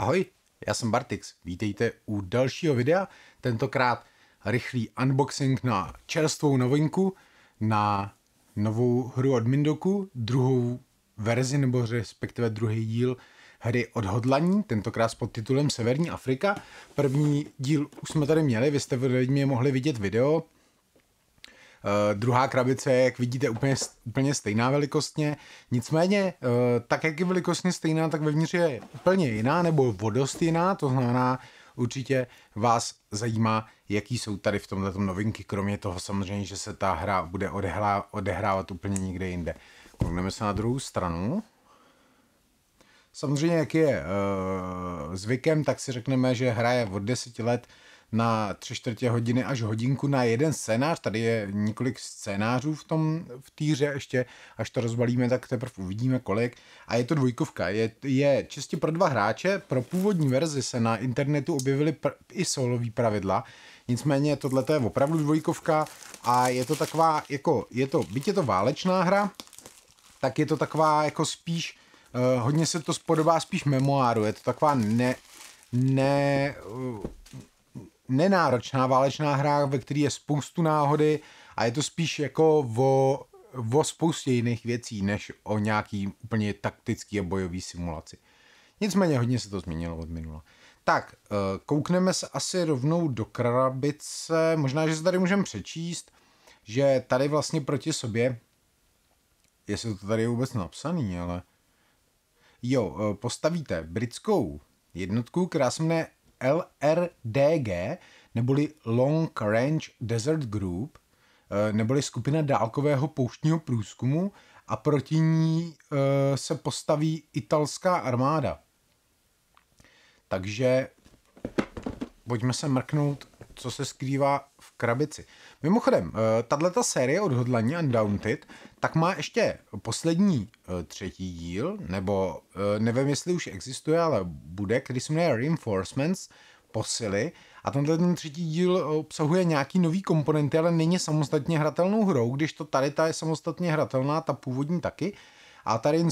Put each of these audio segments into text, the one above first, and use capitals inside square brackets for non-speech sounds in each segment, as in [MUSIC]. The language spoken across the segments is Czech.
Ahoj, já jsem Bartix, vítejte u dalšího videa, tentokrát rychlý unboxing na čerstvou novinku, na novou hru od Mindoku, druhou verzi nebo respektive druhý díl hry Odhodlaní, tentokrát s podtitulem Severní Afrika. První díl už jsme tady měli, vy jste mě mohli vidět video, Uh, druhá krabice je, jak vidíte, úplně, úplně stejná velikostně. Nicméně, uh, tak jak je velikostně stejná, tak vevnitř je úplně jiná nebo vodost jiná, to znamená, určitě vás zajímá, jaký jsou tady v tomhle novinky, kromě toho samozřejmě, že se ta hra bude odehrá, odehrávat úplně někde jinde. Koukneme se na druhou stranu. Samozřejmě, jak je uh, zvykem, tak si řekneme, že hra je od 10 let uh, na tři čtvrtě hodiny až hodinku na jeden scénář. Tady je několik scénářů v tom v týře ještě, až to rozbalíme, tak teprve uvidíme kolik. A je to dvojkovka, je, je čistě pro dva hráče, pro původní verzi se na internetu objevily pr- i solový pravidla, nicméně tohle je opravdu dvojkovka a je to taková, jako je to, byť je to válečná hra, tak je to taková jako spíš, eh, hodně se to spodobá spíš memoáru, je to taková ne, ne eh, nenáročná válečná hra, ve které je spoustu náhody a je to spíš jako o, o spoustě jiných věcí, než o nějaký úplně taktický a bojový simulaci. Nicméně hodně se to změnilo od minula. Tak, eh, koukneme se asi rovnou do krabice. Možná, že se tady můžeme přečíst, že tady vlastně proti sobě, jestli to tady je vůbec napsaný, ale jo, eh, postavíte britskou jednotku, která se jmenuje LRDG, neboli Long Range Desert Group, eh, neboli skupina dálkového pouštního průzkumu a proti ní eh, se postaví italská armáda. Takže pojďme se mrknout, co se skrývá v krabici. Mimochodem, eh, tahle série odhodlaní Undaunted, tak má ještě poslední eh, třetí díl, nebo eh, nevím, jestli už existuje, ale bude, který se jmenuje Reinforcements, posily. A tenhle ten třetí díl obsahuje nějaký nový komponenty, ale není samostatně hratelnou hrou, když to tady ta je samostatně hratelná, ta původní taky. A tady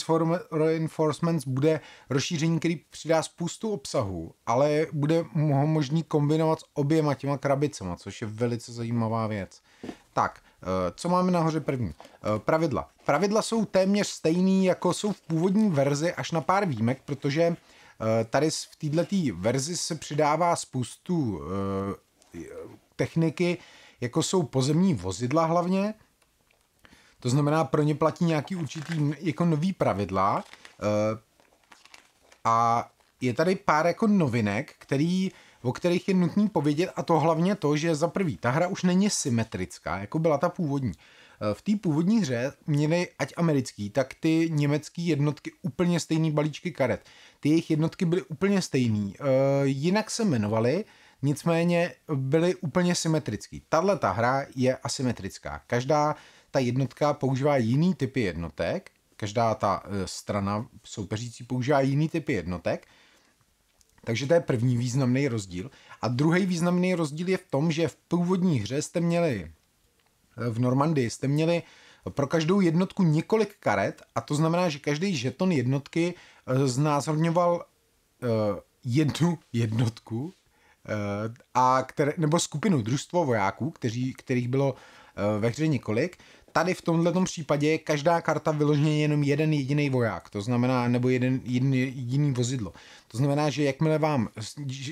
Reinforcements bude rozšíření, který přidá spoustu obsahu, ale bude ho možný kombinovat s oběma těma krabicema, což je velice zajímavá věc. Tak, eh, co máme nahoře první? Eh, pravidla. Pravidla jsou téměř stejný, jako jsou v původní verzi, až na pár výjimek, protože eh, tady v této verzi se přidává spoustu techniky, jako jsou pozemní vozidla hlavně, to znamená, pro ně platí nějaký určitý jako nový pravidla eh, a je tady pár jako novinek, který, o kterých je nutný povědět a to hlavně to, že za prvý, ta hra už není symetrická, jako byla ta původní. Eh, v té původní hře měly ať americký, tak ty německé jednotky úplně stejný balíčky karet. Ty jejich jednotky byly úplně stejný. Eh, jinak se jmenovaly, nicméně byly úplně symetrický. Tahle ta hra je asymetrická. Každá ta jednotka používá jiný typy jednotek, každá ta e, strana soupeřící používá jiný typy jednotek, takže to je první významný rozdíl. A druhý významný rozdíl je v tom, že v původní hře jste měli, e, v Normandii jste měli pro každou jednotku několik karet a to znamená, že každý žeton jednotky e, znázorňoval jednu jednotku a které, nebo skupinu družstvo vojáků, kteří, kterých bylo ve hře několik Tady v tomhle případě je každá karta vyloženě jenom jeden jediný voják, to znamená, nebo jeden, jediný, jediný vozidlo. To znamená, že jakmile vám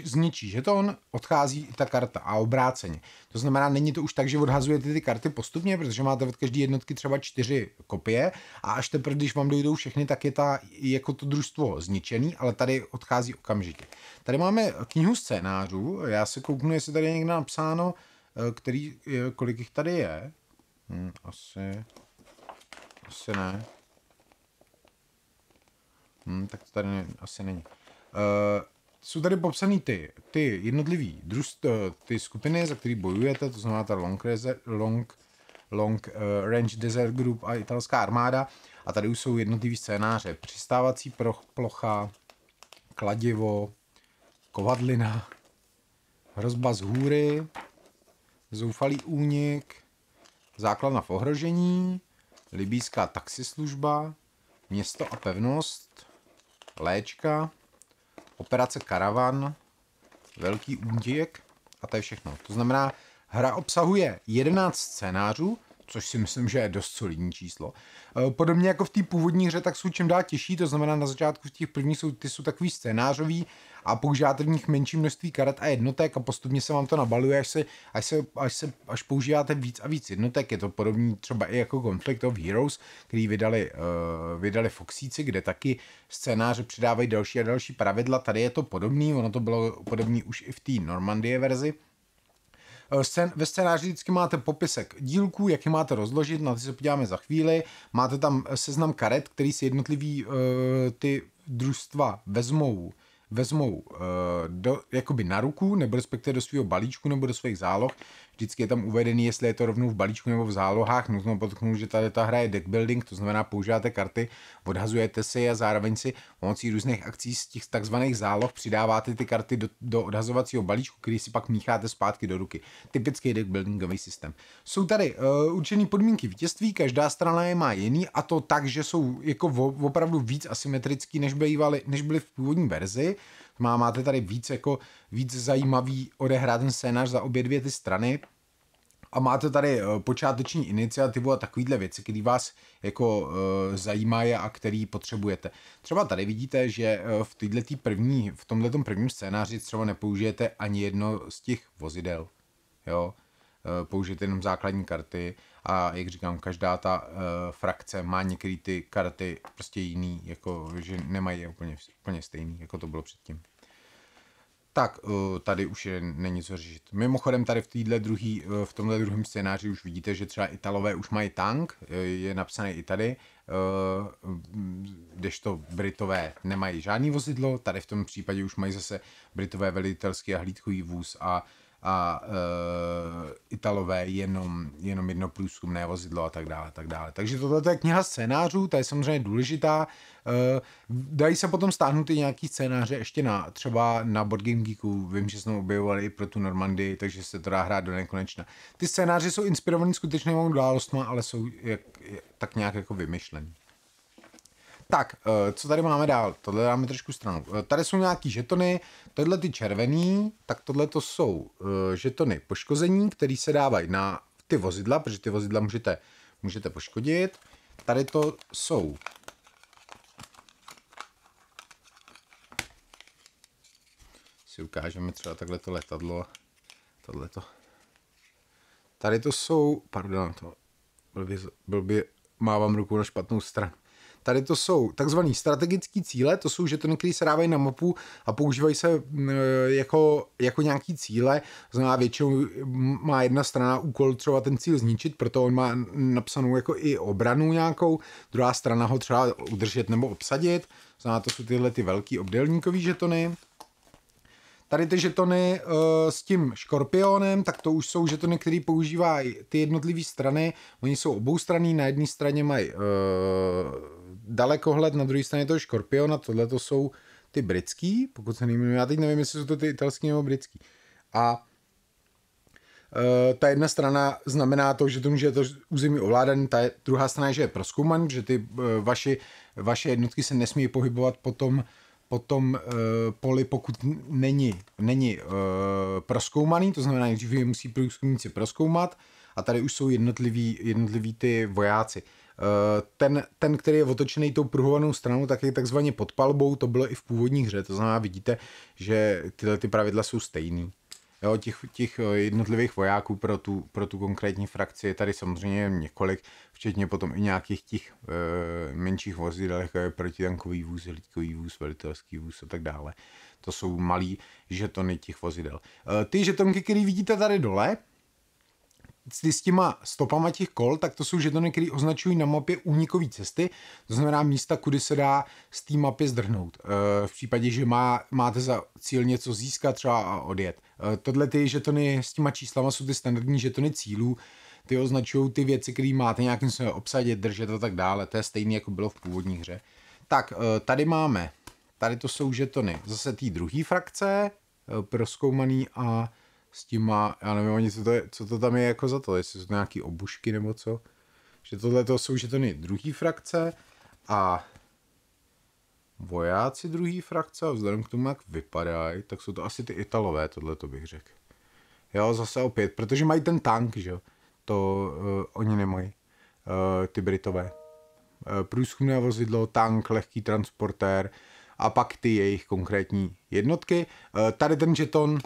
zničí žeton, odchází ta karta a obráceně. To znamená, není to už tak, že odhazujete ty karty postupně, protože máte od každé jednotky třeba čtyři kopie a až teprve, když vám dojdou všechny, tak je ta, jako to družstvo zničený, ale tady odchází okamžitě. Tady máme knihu scénářů, já se kouknu, jestli tady je někde napsáno, eh, který, eh, kolik jich tady je. Hmm, asi. Asi ne. Hmm, tak to tady ne, asi není. Uh, jsou tady popsané ty, ty jednotlivý druž, eh, ty skupiny, za které bojujete, to znamená ta long, reser, long, long uh, Range Desert Group a italská armáda. A tady už jsou jednotlivý scénáře. Přistávací proch, plocha, kladivo, kovadlina, hrozba z hůry, zoufalý únik, Základna v ohrožení, libýská taxislužba, město a pevnost, léčka, operace Karavan, velký útěk a to je všechno. To znamená, hra obsahuje 11 scénářů, což si myslím, že je dost solidní číslo. Eh, podobně jako v té původní hře, tak jsou čím dál těžší, to znamená na začátku v těch prvních jsou, ty jsou takový scénářový a používáte v nich menší množství karet a jednotek a postupně se vám to nabaluje, až se, až se, až se až používáte víc a víc jednotek. Je to podobný třeba i jako Conflict of Heroes, který vydali, uh, vydali Foxíci, kde taky scénáře přidávají další a další pravidla. Tady je to podobný, ono to bylo podobný už i v té Normandie verzi. Eh, scén, ve scénáři vždycky máte popisek dílků, jak je máte rozložit, na ty se podíváme za chvíli. Máte tam eh, seznam karet, který si jednotlivý uh, ty družstva vezmou vezmou uh, do, jakoby na ruku, nebo respektive do svého balíčku, nebo do svých záloh, Vždycky je tam uvedený, jestli je to rovnou v balíčku nebo v zálohách. Nutno podknout, že tady ta hra je deck building. to znamená používáte karty, odhazujete si a zároveň si pomocí různých akcí z těch takzvaných záloh přidáváte ty karty do, do odhazovacího balíčku, který si pak mícháte zpátky do ruky. Typický deck buildingový systém. Jsou tady uh, eh, určené podmínky vítězství, každá strana je má jiný a to tak, že jsou jako opravdu víc asymetrický, než, bývaly, než byly v původní verzi. Má, máte tady víc, jako, víc zajímavý odehrát ten scénář za obě dvě ty strany a máte tady eh, počáteční iniciativu a takovýhle věci, které vás jako e, zajímají a který potřebujete. Třeba tady vidíte, že eh, v této první, v tomto prvním scénáři třeba nepoužijete ani jedno z těch vozidel. Jo? použijete jenom základní karty a jak říkám, každá ta uh, frakce má některé ty karty prostě jiný, jako že nemají je úplně, úplně stejný, jako to bylo předtím. Tak, uh, tady už je, není co řešit. Mimochodem tady v, týdle druhý, uh, v tomhle druhém scénáři už vidíte, že třeba Italové už mají tank, je napsané i tady, kdežto Britové nemají žádný vozidlo, tady v tom případě už mají zase Britové velitelský a hlídkový vůz a uh, a uh, Italové jenom, jenom jedno průzkumné vozidlo a tak dále, tak dále. Takže tohle je kniha scénářů, ta je samozřejmě důležitá. Uh, dají se potom stáhnout i nějaký scénáře ještě na třeba na Board Game Geeku, vím, že jsme objevovali i pro tu Normandii, takže se to dá hrát do nekonečna. Ty scénáře jsou inspirované skutečnými událostmi, ale jsou jak, tak nějak jako vymyšlené. Tak, eh, co tady máme dál? Tohle dáme trošku stranu. Eh, tady jsou nějaký žetony, tohle ty červený, tak tohle to jsou eh, žetony poškození, které se dávají na ty vozidla, protože ty vozidla můžete, můžete poškodit. Tady to jsou si ukážeme třeba takhle to letadlo. Tohle to. Tady to jsou, pardon, to blbě, blbě mávám ruku na špatnou stranu. Tady to jsou takzvané strategické cíle, to jsou žetony, které se dávají na mapu a používají se mm, e, jako, jako nějaký cíle. Znamená většinou má jedna strana úkol třeba ten cíl zničit, proto on má napsanou jako i obranu nějakou, druhá strana ho třeba udržet nebo obsadit. Znamená to jsou tyhle ty velký obdélníkový žetony. Tady ty žetony e, s tím škorpionem, tak to už jsou žetony, které používají ty jednotlivé strany. Oni jsou oboustranný, na jedné straně mají uh, dalekohled na druhé straně toho a tohle to jsou ty britský, pokud se nejmenuji, já teď nevím, jestli jsou to ty italský nebo britský. A e, ta jedna strana znamená to, že to může je to území ovládaný, ta druhá strana je, že je proskouman, že ty e, vaši, vaše jednotky se nesmí pohybovat po tom, po tom e, poli, pokud není, není e, proskoumaný, to znamená, že je musí průzkumníci proskoumat a tady už jsou jednotliví, jednotliví ty vojáci. Eh, ten, ten, který je otočený tou pruhovanou stranou, tak je takzvaně pod palbou, to bylo i v původní hře, to znamená, vidíte, že tyhle ty pravidla jsou stejný. Jo, těch, těch eh, jednotlivých vojáků pro tu, pro tu konkrétní frakci je tady samozřejmě několik, včetně potom i nějakých těch e, menších vozidel, jako je protitankový vůz, hlídkový vůz, velitelský vůz a tak dále. To jsou malý žetony těch vozidel. E, ty žetonky, které vidíte tady dole, s těma stopama těch kol, tak to jsou žetony, které označují na mapě únikové cesty, to znamená místa, kudy se dá z té mapy zdrhnout. Eh, v případě, že má, máte za cíl něco získat třeba a odjet. Eh, tohle ty žetony s těma číslama jsou ty standardní žetony cílů, ty označují ty věci, které máte nějakým způsobem obsadit, držet a tak dále. To je stejné, jako bylo v původní hře. Tak, eh, tady máme, tady to jsou žetony zase té druhé frakce, proskoumaný a s tím má, já nevím ani, co to, je, co to tam je jako za to, jestli jsou to nějaký obušky nebo co. Že tohle to jsou žetony druhý frakce a vojáci druhý frakce a vzhledem k tomu, jak vypadají, tak jsou to asi ty Italové, tohle to bych řekl. Jo, zase opět, protože mají ten tank, že jo. To uh, oni nemají, uh, ty Britové. Uh, průzkumné vozidlo, tank, lehký transportér a pak ty jejich konkrétní jednotky. Uh, tady ten žeton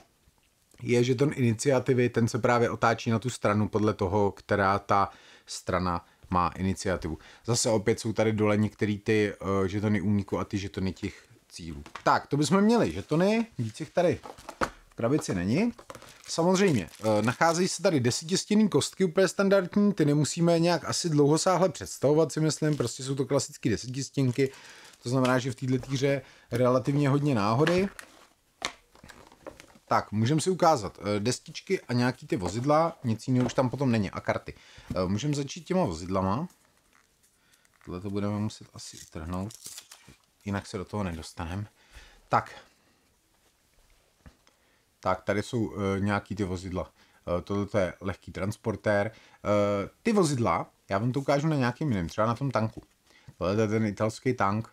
je, že ten iniciativy, ten se právě otáčí na tu stranu podle toho, která ta strana má iniciativu. Zase opět jsou tady dole některý ty uh, žetony úniku a ty žetony těch cílů. Tak, to bychom měli žetony, víc jich tady v krabici není. Samozřejmě, uh, nacházejí se tady desetistěný kostky, úplně standardní, ty nemusíme nějak asi dlouhosáhle představovat, si myslím, prostě jsou to klasické desetistěnky, to znamená, že v této hře relativně hodně náhody. Tak, můžeme si ukázat eh, destičky a nějaký ty vozidla, nic jiného už tam potom není a karty. Eh, můžeme začít těma vozidlama. Tohle to budeme muset asi utrhnout, jinak se do toho nedostaneme. Tak. Tak, tady jsou eh, nějaký ty vozidla. Tohle je lehký transportér. Ty vozidla, já vám to ukážu na nějakém jiném, třeba na tom tanku. Tohle je ten italský tank,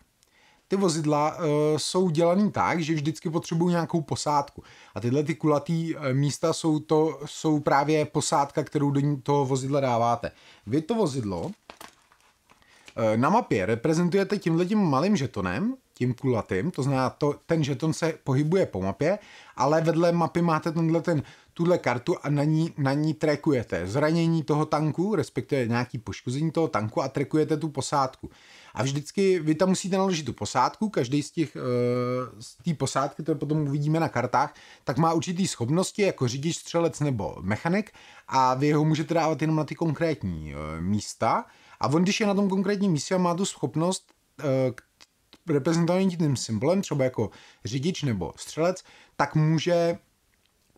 ty vozidla uh, jsou dělaný tak, že vždycky potřebují nějakou posádku. A tyhle ty kulatý uh, místa jsou, to, jsou právě posádka, kterou do toho vozidla dáváte. Vy to vozidlo uh, na mapě reprezentujete tím malým žetonem, tím kulatým, to znamená, to, ten žeton se pohybuje po mapě, ale vedle mapy máte tenhle ten tuhle kartu a na ní, na ní trekujete zranění toho tanku, respektive nějaký poškození toho tanku a trekujete tu posádku. A vždycky vy tam musíte naložit tu posádku, každý z těch, eh, z té posádky, které potom uvidíme na kartách, tak má určitý schopnosti jako řidič, střelec nebo mechanik a vy ho můžete dávat jenom na ty konkrétní eh, místa. A on, když je na tom konkrétním místě a má tu schopnost, eh, reprezentovaný tím symbolem, třeba jako řidič nebo střelec, tak může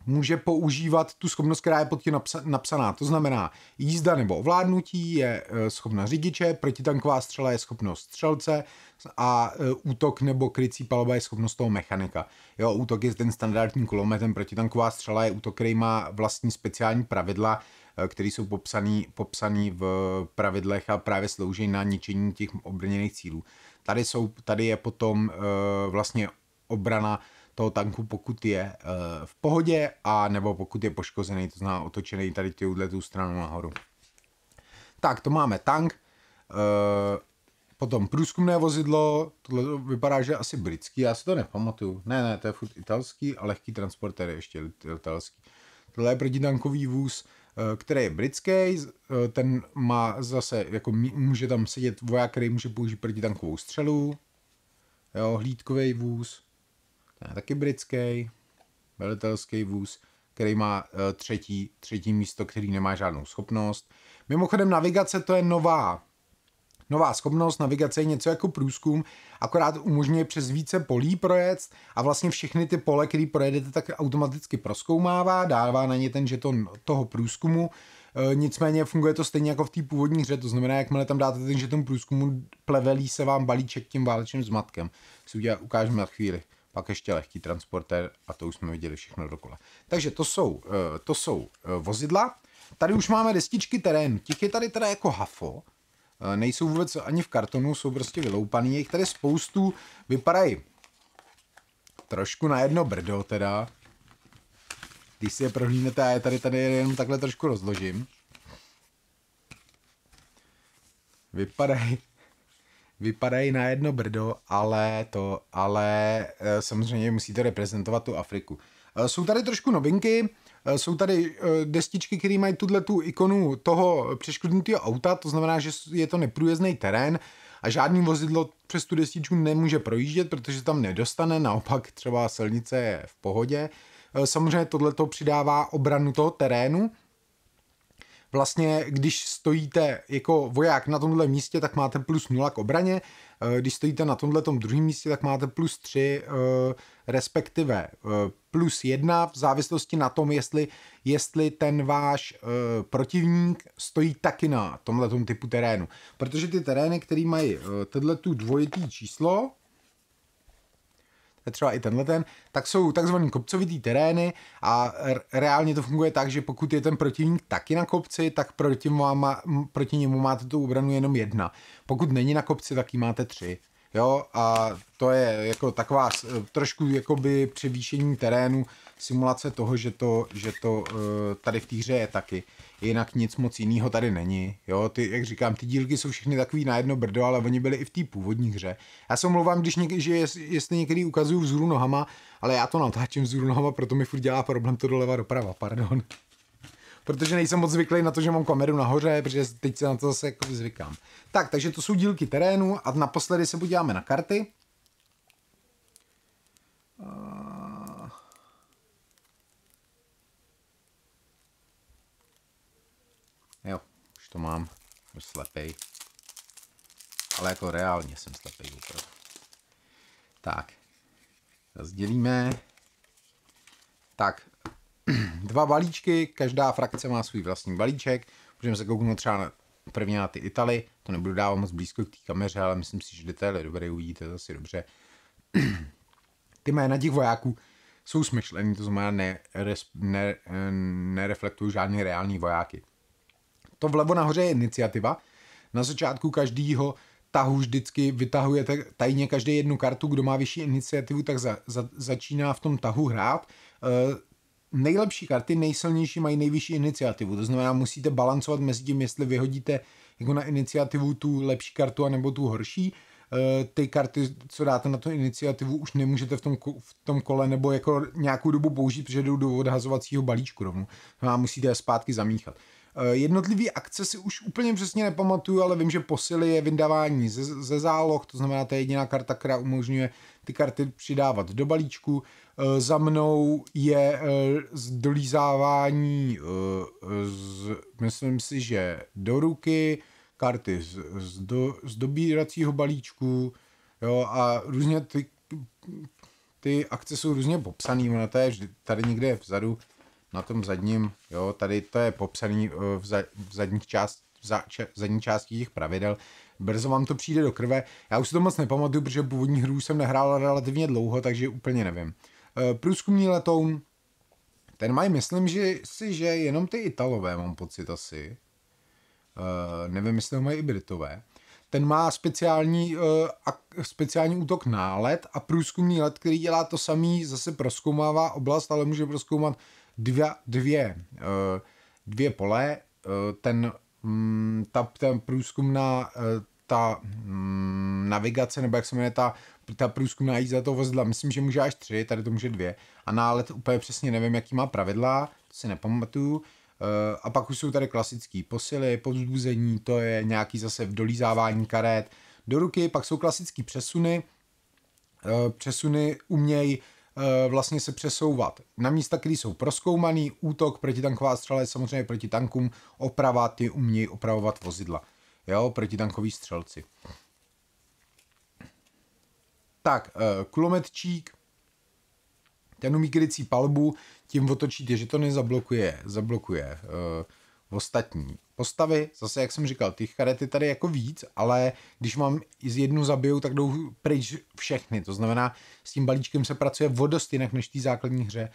může používat tu schopnost, která je pod tím napsaná. To znamená, jízda nebo ovládnutí je eh, schopna řidiče, protitanková střela je schopnost střelce a eh, útok nebo krycí palba je schopnost toho mechanika. Jo, útok je ten standardní kulometem, protitanková střela je útok, který má vlastní speciální pravidla, eh, které jsou popsané popsaný v pravidlech a právě slouží na ničení těch obrněných cílů. Tady, jsou, tady je potom vlastně obrana toho tanku, pokud je eh, v pohodě a nebo pokud je poškozený, to znamená otočený tady tuhle tu stranu nahoru. Tak, to máme tank, eh, potom průzkumné vozidlo, tohle vypadá, že asi britský, já si to nepamatuju. Ne, ne, to je furt italský a lehký transportér ještě italský. Tohle je protitankový vůz, eh, který je britský, ten má zase, jako může tam sedět voják, který může použít protitankovou střelu, jo, hlídkový vůz, ten je taky britský, velitelský vůz, který má eh, třetí, třetí místo, který nemá žádnou schopnost. Mimochodem navigace to je nová, nová schopnost, navigace je něco jako průzkum, akorát umožňuje přes více polí projet a vlastně všechny ty pole, které projedete, tak automaticky proskoumává, dává na ně ten žeton toho průzkumu, e, Nicméně funguje to stejně jako v té původní hře, to znamená, jakmile tam dáte ten žeton průzkumu, plevelí se vám balíček tím válečným zmatkem. Si udělá, ukážeme na chvíli pak ještě lehký transportér a to už jsme viděli všechno dokola. Takže to jsou, eh, to jsou eh, vozidla. Tady už máme destičky terénu. Těch je tady teda jako hafo, eh, nejsou vůbec ani v kartonu, jsou prostě vyloupaný, jejich tady spoustu vypadají trošku na jedno brdo teda. Když si je prohlídnete, já je tady, tady jenom takhle trošku rozložím. Vypadají vypadají na jedno brdo, ale to, ale eh, samozřejmě musíte reprezentovat tu Afriku. Eh, jsou tady trošku novinky, eh, jsou tady destičky, které mají tuhle tu ikonu toho přeškrtnutého auta, to znamená, že je to neprůjezdný terén a žádný vozidlo přes tu destičku nemůže projíždět, protože tam nedostane, naopak třeba silnice je v pohodě. Samozřejmě tohle to přidává obranu toho terénu, vlastně, když stojíte jako voják na tomhle místě, tak máte plus 0 k obraně, eh, když stojíte na tomhle tom druhém místě, tak máte plus 3, eh, respektive eh, plus 1 v závislosti na tom, jestli, jestli ten váš protivník stojí taky na tomhle typu terénu. Protože ty terény, které mají tu dvojitý číslo, třeba i tenhle ten, tak jsou takzvaný kopcovitý terény a reálně to funguje tak, že pokud je ten protivník taky na kopci, tak proti, má, proti němu máte tu obranu jenom jedna. Pokud není na kopci, tak ji máte tři. Jo, a to je jako taková e, trošku jakoby převýšení terénu, simulace toho, že to, že to e, tady v té hře je taky jinak nic moc jiného tady není. Jo, ty, jak říkám, ty dílky jsou všechny takový na jedno brdo, ale oni byli i v té původní hře. Já se omlouvám, když něk, že jestli někdy ukazuju vzhůru nohama, ale já to natáčím vzhůru nohama, proto mi furt dělá problém to doleva doprava, pardon. [LAUGHS] Protože nejsem moc zvyklý na to, že mám kameru nahoře, protože teď se na to zase jako zvykám. Tak, takže to jsou dílky terénu a naposledy se podíváme na karty. Uh... to mám, už slepej. Ale jako reálně jsem slepej opravdu. Tak, rozdělíme. Tak, [CLEARS THROAT] dva balíčky, každá frakce má svůj vlastní balíček. Můžeme se kouknout třeba na, prvně na ty Italy, to nebudu dávat moc blízko k té kameře, ale myslím si, že detaily dobrý, uvidíte asi dobře. [CLEARS THROAT] ty jména těch vojáků jsou smyšlený, to znamená ne, ne, nereflektují žádné reální vojáky. To vlevo nahoře je iniciativa. Na začátku každýho tahu vždycky vytahujete tajně každý jednu kartu, kdo má vyšší iniciativu, tak za, za, začíná v tom tahu hrát. E, nejlepší karty, nejsilnější mají nejvyšší iniciativu, to znamená musíte balancovat mezi tím, jestli vyhodíte jako na iniciativu tu lepší kartu anebo tu horší. E, ty karty, co dáte na tu iniciativu, už nemůžete v tom, v tom kole nebo jako nějakou dobu použít, protože jdou do odhazovacího balíčku rovnou. A musíte je zpátky zamíchat. Eh, jednotlivý akce si už úplně přesně nepamatuju, ale vím, že posily je vydávání ze, ze záloh, to znamená, to je jediná karta, která umožňuje ty karty přidávat do balíčku. E, za mnou je e, eh, dolízávání, e, z, myslím si, že do ruky, karty z, z, do, z dobíracího balíčku jo, a různě ty, ty akce jsou různě popsané, ona to je tady někde vzadu, na tom zadním, jo, tady to je popsaný eh, v, za, v zadních část, v za, če, zadní části těch pravidel. Brzo vám to přijde do krve. Já už si to moc nepamatuju, protože původní hru jsem nehrál relativně dlouho, takže úplně nevím. Eh, Průzkumní letoun, ten mají, myslím že, si, že jenom ty Italové, mám pocit asi. e, nevím, jestli to mají i Britové. Ten má speciální, uh, ak, speciální útok nálet a průzkumný let, který dělá to samý, zase proskoumává oblast, ale může proskoumat dva, dvě, dvě eh, pole. Eh, ten, mm, ta, ten průzkumná eh, ta mm, navigace, nebo jak se jmenuje ta, ta průzkumná jízda toho vozidla, myslím, že může až tři, tady to může dvě. A nálet úplně přesně nevím, jaký má pravidla, to si nepamatuju. A pak už jsou tady klasické posily, povzbuzení, to je nějaký zase dolízávání karet do ruky, pak jsou klasické přesuny, přesuny umějí Eh, vlastně se přesouvat na místa, které jsou proskoumaný, útok, protitanková střela je samozřejmě proti tankům, oprava, ty umějí opravovat vozidla. Jo, protitankoví střelci. Tak, eh, kulometčík, ten umí krycí palbu, tím otočí ty žetony, zablokuje, zablokuje uh, ostatní postavy, zase jak jsem říkal, těch karet je tady jako víc, ale když mám z jednu zabiju, tak jdou pryč všechny, to znamená s tím balíčkem se pracuje o dost jinak než v té základní hře.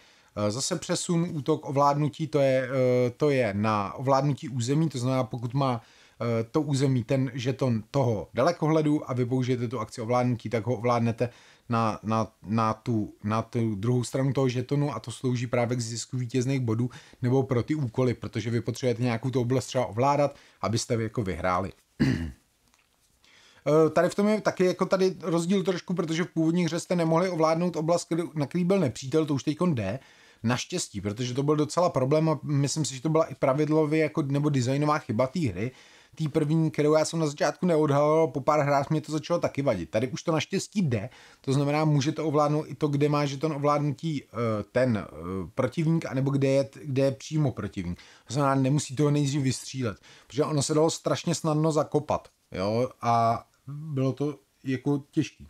Eh, zase přesun, útok, ovládnutí, to je, eh, to je na ovládnutí území, to znamená pokud má eh, to území ten žeton toho dalekohledu a vy použijete tu akci ovládnutí, tak ho ovládnete na, na, na, tu, na tu druhou stranu toho žetonu a to slouží právě k zisku vítězných bodů nebo pro ty úkoly, protože vy potřebujete nějakou tu oblast třeba ovládat, abyste vy jako vyhráli. Eh, tady v tom je taky jako tady rozdíl trošku, protože v původní hře jste nemohli ovládnout oblast, na který byl nepřítel, to už teď jde. Naštěstí, protože to byl docela problém a myslím si, že to byla i pravidlově jako, nebo designová chyba té hry, té první, kterou já jsem na začátku neodhalil, po pár hrách mě to začalo taky vadit. Tady už to naštěstí jde, to znamená, může to ovládnout i to, kde má žeton ovládnutí eh, ten eh, protivník, anebo kde je, kde je přímo protivník. To znamená, nemusí toho nejdřív vystřílet, protože ono se dalo strašně snadno zakopat, jo, a bylo to jako těžký.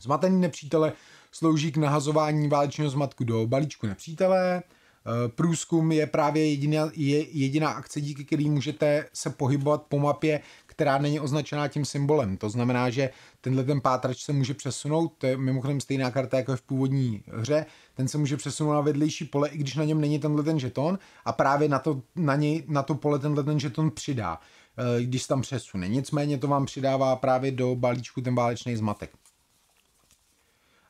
Zmatený nepřítele slouží k nahazování válečního zmatku do balíčku nepřítele, Eh, průzkum je právě jediná, je jediná akce, díky který můžete se pohybovat po mapě, která není označená tím symbolem. To znamená, že tenhle ten pátrač se může přesunout, to je mimochodem stejná karta jako je v původní hře, ten se může přesunout na vedlejší pole, i když na něm není tenhle ten žeton a právě na to, na něj, na to pole tenhle ten žeton přidá, eh, když tam přesune. Nicméně to vám přidává právě do balíčku ten válečný zmatek.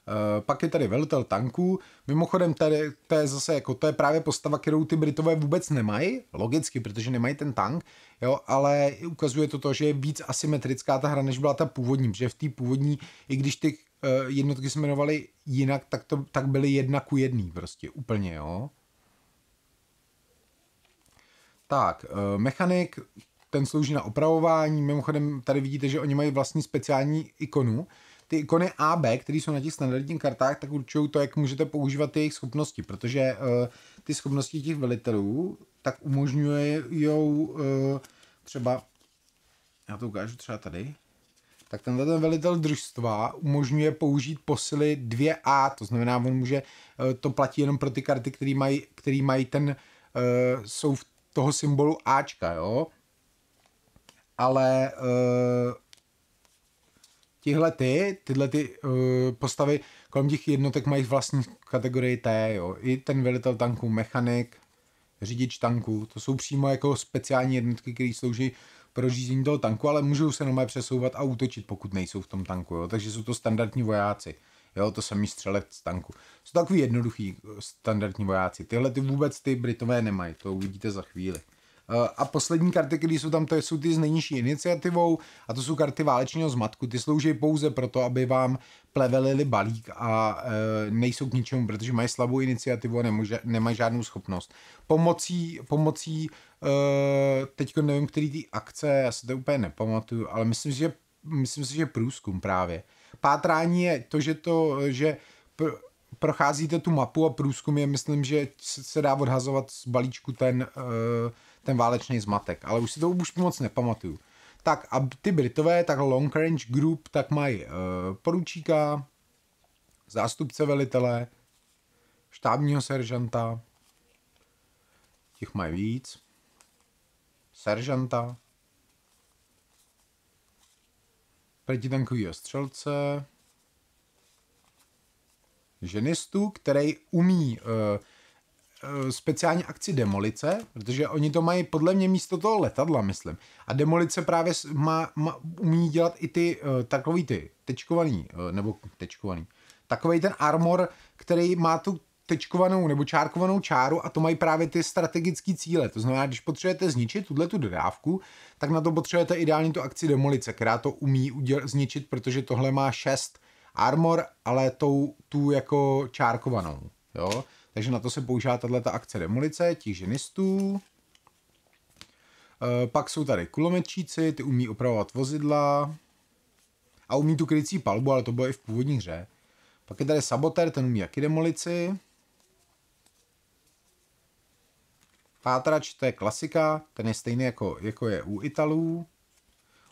Eh, pak je tady velitel tanků. Mimochodem, tady, to je zase jako, to je právě postava, kterou ty Britové vůbec nemají, logicky, protože nemají ten tank, jo, ale ukazuje to to, že je víc asymetrická ta hra, než byla ta původní, protože v té původní, i když ty eh, jednotky se jmenovaly jinak, tak, to, tak byly jedna ku jedný prostě, úplně, jo. Tak, eh, mechanik, ten slouží na opravování, mimochodem tady vidíte, že oni mají vlastní speciální ikonu, ty ikony A, B, které jsou na těch standardních kartách, tak určují to, jak můžete používat ty jejich schopnosti, protože uh, ty schopnosti těch velitelů tak umožňuje uh, třeba, já to ukážu třeba tady, tak tenhle ten velitel družstva umožňuje použít posily 2A, to znamená, on může, eh, to platí jenom pro ty karty, které mají, který mají ten, uh, jsou v toho symbolu Ačka, jo? Ale uh, tihle ty, tyhle ty uh, postavy kolem těch jednotek mají vlastní kategorii T, jo. I ten velitel tanku, mechanik, řidič tanku, to jsou přímo jako speciální jednotky, které slouží pro řízení toho tanku, ale můžou se normálně přesouvat a útočit, pokud nejsou v tom tanku, jo. Takže jsou to standardní vojáci. Jo, to samý střelec z tanku. Jsou takový jednoduchý eh, standardní vojáci. Tyhle ty vůbec ty Britové nemají, to uvidíte za chvíli. Eh, a poslední karty, které jsou tam, to jsou ty s nejnižší iniciativou a to jsou karty válečního zmatku. Ty slouží pouze proto, aby vám plevelili balík a e, nejsou k ničemu, protože mají slabou iniciativu a nemůže, nemají žádnou schopnost. Pomocí, pomocí e, teď nevím, který ty akce, já se to úplně nepamatuju, ale myslím si, že, myslím si, že průzkum právě. Pátrání je to, že to, že pr- procházíte tu mapu a průzkum je, myslím, že se dá odhazovat z balíčku ten e, ten válečný zmatek, ale už si to už moc nepamatuju. Tak a ty Britové, tak Long Range Group, tak mají uh, poručíka, zástupce velitele, štábního seržanta, těch mají víc, seržanta, protitankovýho střelce, ženistu, který umí uh, Eh, speciální akci demolice, protože oni to mají podle mě místo toho letadla, myslím. A demolice právě má, má umí dělat i ty eh, takový ty tečkovaný, eh, nebo tečkovaný, takový ten armor, který má tu tečkovanou nebo čárkovanou čáru a to mají právě ty strategické cíle. To znamená, když potřebujete zničit tuhle tu dodávku, tak na to potřebujete ideálně tu akci demolice, která to umí uděl- zničit, protože tohle má 6 armor, ale tou, tu jako čárkovanou. Jo? Takže na to se používá tato akce demolice, těch ženistů. E, pak jsou tady kulometčíci, ty umí opravovat vozidla a umí tu krycí palbu, ale to bylo i v původní hře. Pak je tady sabotér, ten umí jaký demolici. Pátrač, to je klasika, ten je stejný jako, jako je u Italů.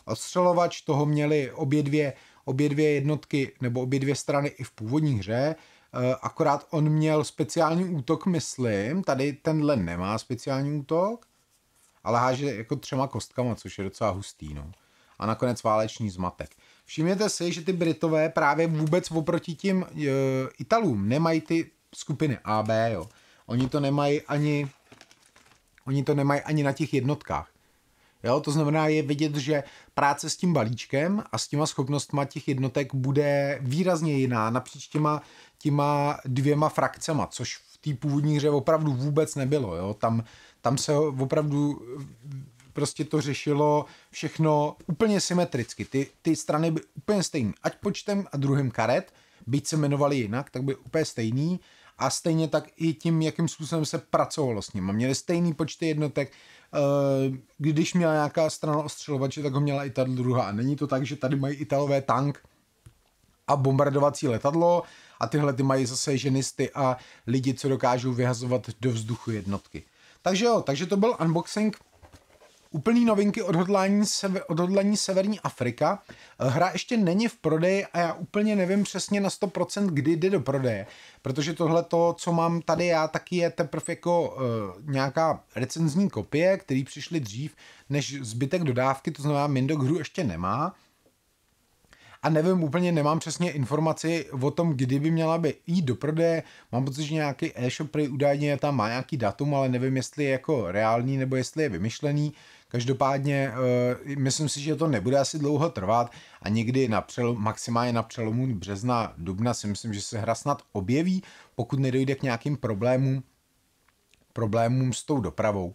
Ostřelovač, toho měli obě dvě, obě dvě jednotky nebo obě dvě strany i v původní hře. Eh, akorát on měl speciální útok, myslím, tady tenhle nemá speciální útok, ale háže jako třema kostkama, což je docela hustý, no. A nakonec váleční zmatek. Všimněte si, že ty Britové právě vůbec oproti tím uh, Italům nemají ty skupiny A, B, jo. Oni to nemají ani, oni to nemají ani na těch jednotkách. Jo? To znamená, je vidět, že práce s tím balíčkem a s těma schopnostma těch jednotek bude výrazně jiná napříč těma, těma dvěma frakcema, což v té původní hře opravdu vůbec nebylo. Jo? Tam, tam se opravdu eh, prostě to řešilo všechno úplně symetricky. Ty, ty strany byly úplně stejný, ať počtem a druhým karet, byť se jmenovali jinak, tak byly úplně stejný a stejně tak i tím, jakým způsobem se pracovalo s ním. Měli stejný počty jednotek, eh, když měla nějaká strana ostřelovače, tak ho měla i ta druhá. A není to tak, že tady mají Italové tank a bombardovací letadlo a tyhle ty mají zase ženisty a lidi, co dokážou vyhazovat do vzduchu jednotky. Takže jo, takže to byl unboxing Úplný novinky odhodlání, odhodlání Severní Afrika. Eh, hra ještě není v prodeji a já úplně nevím přesně na 100% kdy jde do prodeje, protože tohle to, co mám tady já, taky je teprve jako uh, nějaká recenzní kopie, které přišly dřív než zbytek dodávky, to znamená Mindok hru ještě nemá a nevím úplně, nemám přesně informaci o tom, kdy by měla by jít do prodeje. Mám pocit, že nějaký e-shop údajně tam má nějaký datum, ale nevím, jestli je jako reální nebo jestli je vymyšlený. Každopádně uh, myslím si, že to nebude asi dlouho trvat a někdy na přel, maximálně na přelomu března, dubna si myslím, že se hra snad objeví, pokud nedojde k nějakým problémům, problémům s tou dopravou. Uh,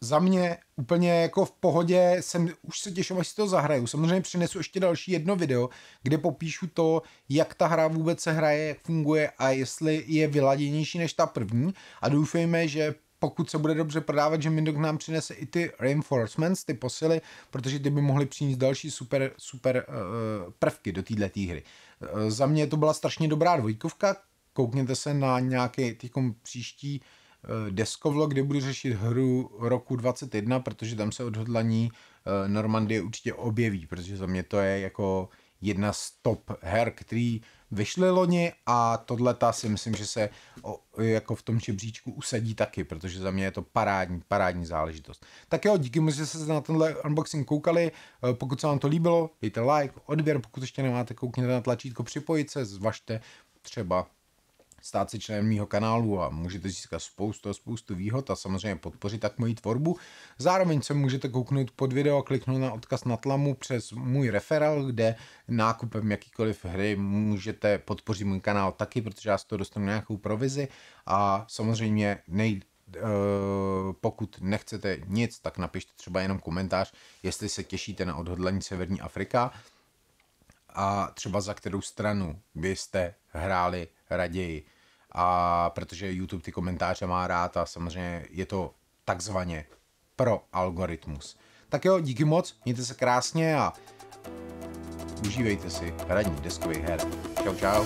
za mě úplně jako v pohodě, jsem, už se těším, až si to zahraju. Samozřejmě přinesu ještě další jedno video, kde popíšu to, jak ta hra vůbec se hraje, jak funguje a jestli je vyladěnější než ta první a doufejme, že pokud se bude dobře prodávat, že Mindok nám přinese i ty reinforcements, ty posily, protože ty by mohly přinést další super, super uh, prvky do této hry. Uh, za mě to byla strašně dobrá dvojkovka, koukněte se na nějaký týkom příští uh, deskovlo, kde budu řešit hru roku 21, protože tam se odhodlaní uh, Normandie určitě objeví, protože za mě to je jako uh, jedna z top her, který vyšly loni a tohle ta si myslím, že se o, jako v tom žebříčku usadí taky, protože za mě je to parádní, parádní záležitost. Tak jo, díky moc, že jste se na tenhle unboxing koukali. Eh, pokud se vám to líbilo, dejte like, odběr, pokud ještě nemáte, koukněte na tlačítko připojit se, zvažte třeba stát se členem mého kanálu a můžete získat spoustu a spoustu výhod a samozřejmě podpořit tak moji tvorbu. Zároveň se můžete kouknout pod video a kliknout na odkaz na tlamu přes můj referál, kde nákupem jakýkoliv hry můžete podpořit můj kanál taky, protože já z toho dostanu nějakou provizi a samozřejmě nej, eh, pokud nechcete nic, tak napište třeba jenom komentář, jestli se těšíte na odhodlání Severní Afrika a třeba za kterou stranu byste hráli raději. A protože YouTube ty komentáře má rád a samozřejmě je to takzvaně pro algoritmus. Tak jo, díky moc, mějte se krásně a užívejte si hraní deskových her. Čau, čau.